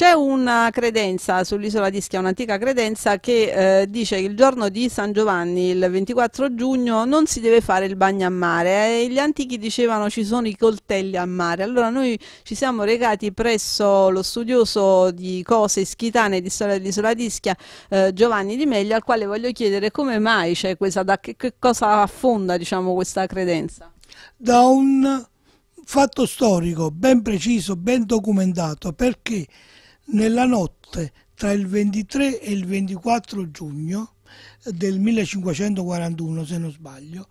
C'è una credenza sull'isola di Schia, un'antica credenza che eh, dice che il giorno di San Giovanni, il 24 giugno, non si deve fare il bagno a mare. Eh, gli antichi dicevano ci sono i coltelli a mare. Allora noi ci siamo recati presso lo studioso di cose schitane di storia dell'isola di Schia, eh, Giovanni Di Meglio, al quale voglio chiedere come mai c'è questa, da che, che cosa affonda diciamo, questa credenza? Da un fatto storico ben preciso, ben documentato, perché nella notte tra il 23 e il 24 giugno del 1541, se non sbaglio,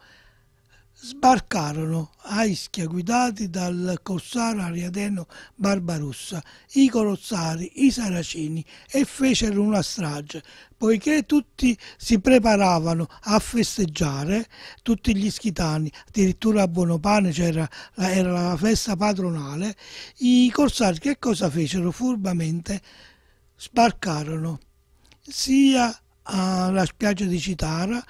sbarcarono a Ischia guidati dal corsaro Ariadeno Barbarossa, i colossari, i saracini e fecero una strage. Poiché tutti si preparavano a festeggiare, tutti gli schitani, addirittura a Buonopane c'era era la festa patronale, i corsari che cosa fecero? Furbamente sbarcarono sia alla spiaggia di Citara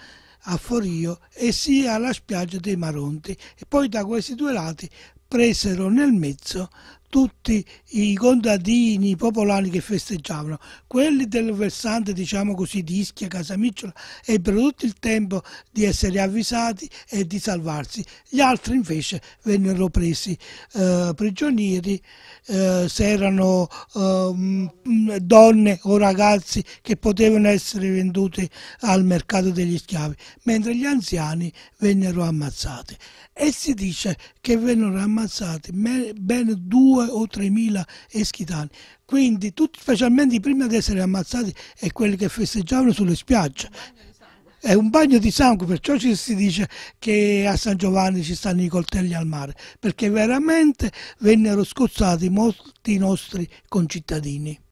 a Forio e sia alla spiaggia dei Maronti e poi da questi due lati presero nel mezzo tutti i contadini popolani che festeggiavano, quelli del versante diciamo così di Ischia, Casamicciola, ebbero tutto il tempo di essere avvisati e di salvarsi, gli altri invece vennero presi eh, prigionieri, eh, si erano eh, donne o ragazzi che potevano essere vendute al mercato degli schiavi, mentre gli anziani vennero ammazzati. E si dice che vennero ammazzati ben 2 o 3 mila eschitani quindi tutti, specialmente i primi ad essere ammazzati e quelli che festeggiavano sulle spiagge. È un bagno di sangue, perciò ci si dice che a San Giovanni ci stanno i coltelli al mare, perché veramente vennero scozzati molti nostri concittadini.